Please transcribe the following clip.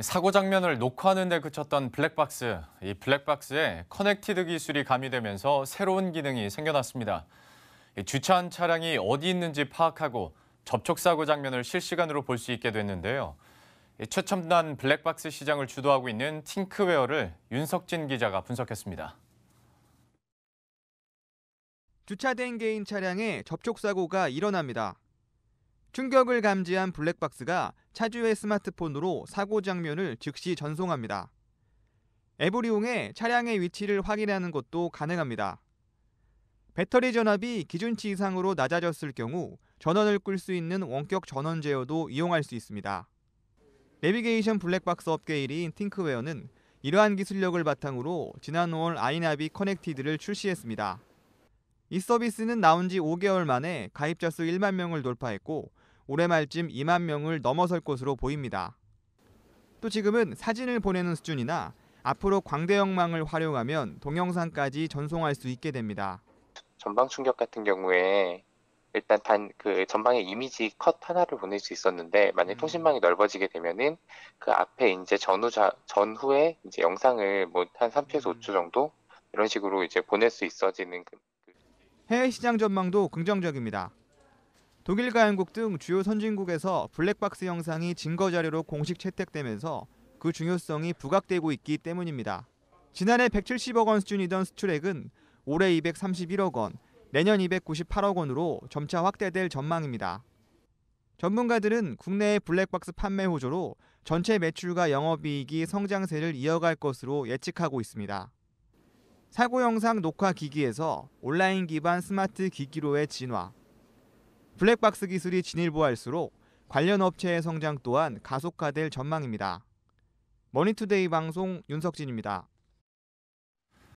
사고 장면을 녹화하는 데 그쳤던 블랙박스. 이 블랙박스에 커넥티드 기술이 가미되면서 새로운 기능이 생겨났습니다. 주차한 차량이 어디 있는지 파악하고 접촉사고 장면을 실시간으로 볼 수 있게 됐는데요. 최첨단 블랙박스 시장을 주도하고 있는 팅크웨어를 윤석진 기자가 분석했습니다. 주차된 개인 차량에 접촉사고가 일어납니다. 충격을 감지한 블랙박스가 차주의 스마트폰으로 사고 장면을 즉시 전송합니다. 앱을 이용해 차량의 위치를 확인하는 것도 가능합니다. 배터리 전압이 기준치 이상으로 낮아졌을 경우 전원을 끌 수 있는 원격 전원 제어도 이용할 수 있습니다. 내비게이션 블랙박스 업계 1위인 팅크웨어는 이러한 기술력을 바탕으로 지난 5월 아이나비 커넥티드를 출시했습니다. 이 서비스는 나온 지 5개월 만에 가입자 수 1만 명을 돌파했고 올해 말쯤 2만 명을 넘어설 것으로 보입니다. 또 지금은 사진을 보내는 수준이나 앞으로 광대역망을 활용하면 동영상까지 전송할 수 있게 됩니다. 전방 충격 같은 경우에 일단 단 그 전방의 이미지 컷 하나를 보낼 수 있었는데 만약 음. 통신망이 넓어지게 되면은 그 앞에 이제 전후자 전후에 이제 영상을 뭐 한 3초에서 음. 5초 정도 이런 식으로 이제 보낼 수 있어지는 그... 해외 시장 전망도 긍정적입니다. 독일가 영국 등 주요 선진국에서 블랙박스 영상이 증거 자료로 공식 채택되면서 그 중요성이 부각되고 있기 때문입니다. 지난해 170억 원 수준이던 수출액은 올해 231억 원, 내년 298억 원으로 점차 확대될 전망입니다. 전문가들은 국내의 블랙박스 판매 호조로 전체 매출과 영업이익이 성장세를 이어갈 것으로 예측하고 있습니다. 사고 영상 녹화 기기에서 온라인 기반 스마트 기기로의 진화, 블랙박스 기술이 진일보할수록 관련 업체의 성장 또한 가속화될 전망입니다. 머니투데이 방송 윤석진입니다.